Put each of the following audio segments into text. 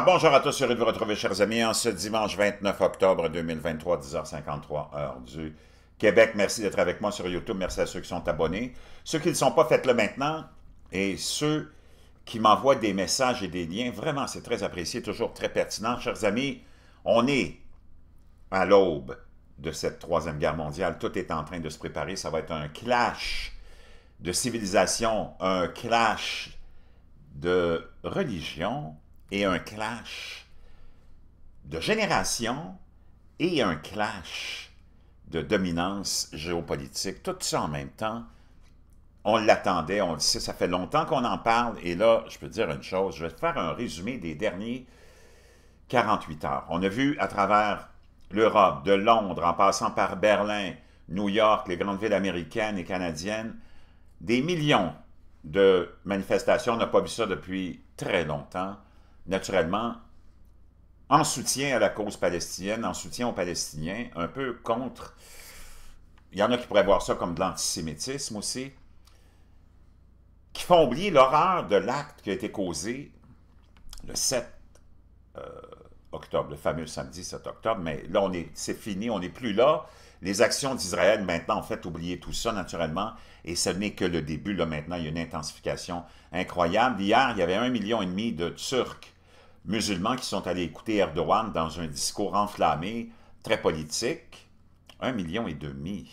bonjour à tous, heureux de vous retrouver, chers amis, en ce dimanche 29 octobre 2023, 10h53, heure du Québec. Merci d'être avec moi sur YouTube, merci à ceux qui sont abonnés. Ceux qui ne sont pas, faites-le maintenant. Et ceux qui m'envoient des messages et des liens, vraiment, c'est très apprécié, toujours très pertinent. Chers amis, on est à l'aube de cette Troisième Guerre mondiale. Tout est en train de se préparer. Ça va être un clash de civilisation, un clash de religion, et un clash de générations et un clash de dominance géopolitique, tout ça en même temps. On l'attendait, on le sait, ça fait longtemps qu'on en parle. Et là, je peux dire une chose, je vais te faire un résumé des derniers 48 heures. On a vu à travers l'Europe, de Londres, en passant par Berlin, New York, les grandes villes américaines et canadiennes, des millions de manifestations. On n'a pas vu ça depuis très longtemps naturellement, en soutien à la cause palestinienne, en soutien aux Palestiniens, un peu contre... Il y en a qui pourraient voir ça comme de l'antisémitisme aussi, qui font oublier l'horreur de l'acte qui a été causé le 7 octobre, le fameux samedi 7 octobre, mais là, est, c'est fini, on n'est plus là. Les actions d'Israël, maintenant, en fait, oublier tout ça, naturellement, et ce n'est que le début, là, maintenant, il y a une intensification incroyable. Hier, il y avait un million et demi de Turcs musulmans qui sont allés écouter Erdogan dans un discours enflammé, très politique. Un million et demi,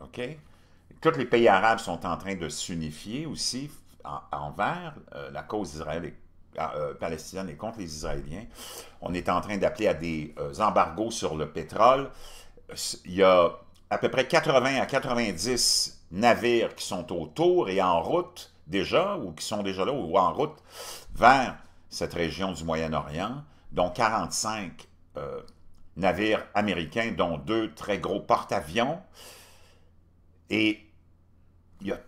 OK? Tous les pays arabes sont en train de s'unifier aussi envers euh, la cause d'Israël euh, palestinienne et contre les Israéliens. On est en train d'appeler à des euh, embargos sur le pétrole. Il y a à peu près 80 à 90 navires qui sont autour et en route déjà, ou qui sont déjà là, ou en route vers cette région du Moyen-Orient, dont 45 euh, navires américains, dont deux très gros porte-avions. Et il y a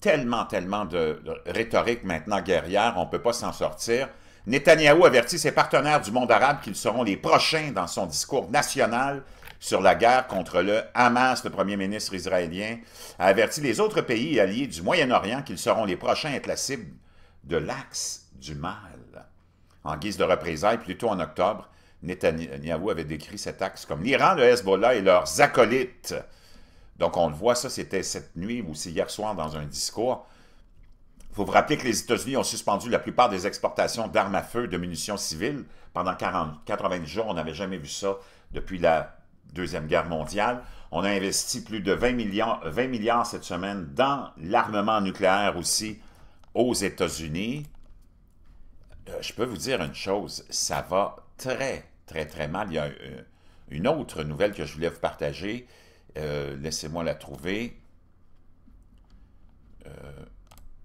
tellement, tellement de, rhétorique maintenant guerrière, on ne peut pas s'en sortir. Netanyahou avertit ses partenaires du monde arabe qu'ils seront les prochains dans son discours national sur la guerre contre le Hamas, le premier ministre israélien, a averti les autres pays alliés du Moyen-Orient qu'ils seront les prochains à être la cible de l'axe du mal. En guise de représailles, plutôt en octobre, Netanyahou avait décrit cet axe comme l'Iran, le Hezbollah et leurs acolytes. Donc, on le voit, ça, c'était cette nuit ou c'est hier soir dans un discours. Il faut vous rappeler que les États-Unis ont suspendu la plupart des exportations d'armes à feu, de munitions civiles pendant 40, 90 jours. On n'avait jamais vu ça depuis la Deuxième Guerre mondiale. On a investi plus de 20 milliards, cette semaine dans l'armement nucléaire aussi aux États-Unis. Euh, je peux vous dire une chose, ça va très, très, très mal. Il y a euh, une autre nouvelle que je voulais vous partager. Euh, laissez-moi la trouver. Euh,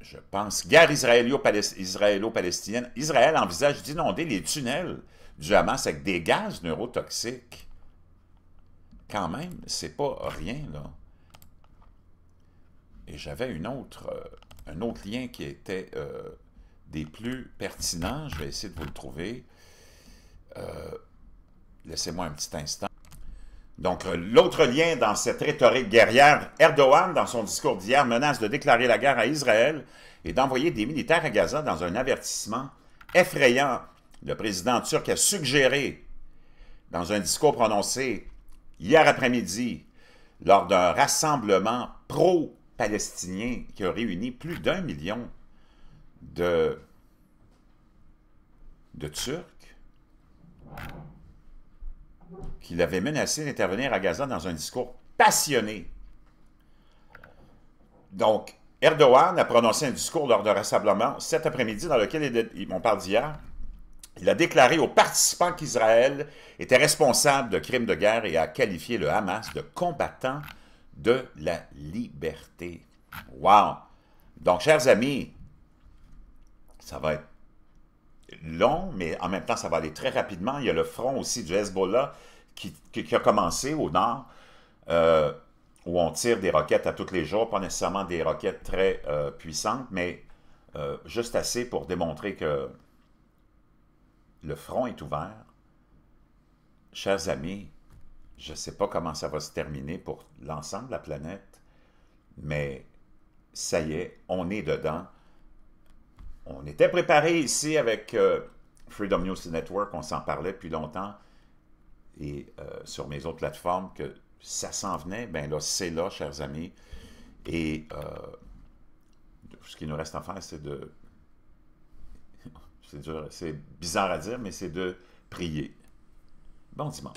je pense. Guerre israélo-palestinienne. Israël envisage d'inonder les tunnels du Hamas avec des gaz neurotoxiques. Quand même, c'est pas rien, là. Et j'avais une autre, euh, un autre lien qui était des plus pertinents. Je vais essayer de vous le trouver. Laissez-moi un petit instant. Donc, euh, l'autre lien dans cette rhétorique guerrière, Erdogan, dans son discours d'hier, menace de déclarer la guerre à Israël et d'envoyer des militaires à Gaza dans un avertissement effrayant. Le président turc a suggéré, dans un discours prononcé hier après-midi, lors d'un rassemblement pro-palestinien qui a réuni plus d'un million de, de Turcs, qu'il avait menacé d'intervenir à Gaza dans un discours passionné. Donc, Erdogan a prononcé un discours lors de rassemblement cet après-midi dans lequel, il, on parle d'hier, il a déclaré aux participants qu'Israël était responsable de crimes de guerre et a qualifié le Hamas de combattant de la liberté. Wow! Donc, chers amis, ça va être long, mais en même temps, ça va aller très rapidement. Il y a le front aussi du Hezbollah qui, a commencé au nord, euh, où on tire des roquettes à tous les jours, pas nécessairement des roquettes très euh, puissantes, mais euh, juste assez pour démontrer que le front est ouvert. Chers amis, je ne sais pas comment ça va se terminer pour l'ensemble de la planète, mais ça y est, on est dedans on était préparé ici avec euh, Freedom News Network, on s'en parlait depuis longtemps, et euh, sur mes autres plateformes, que ça s'en venait. Ben là, c'est là, chers amis. Et euh, ce qu'il nous reste à faire, c'est de... C'est bizarre à dire, mais c'est de prier. Bon dimanche.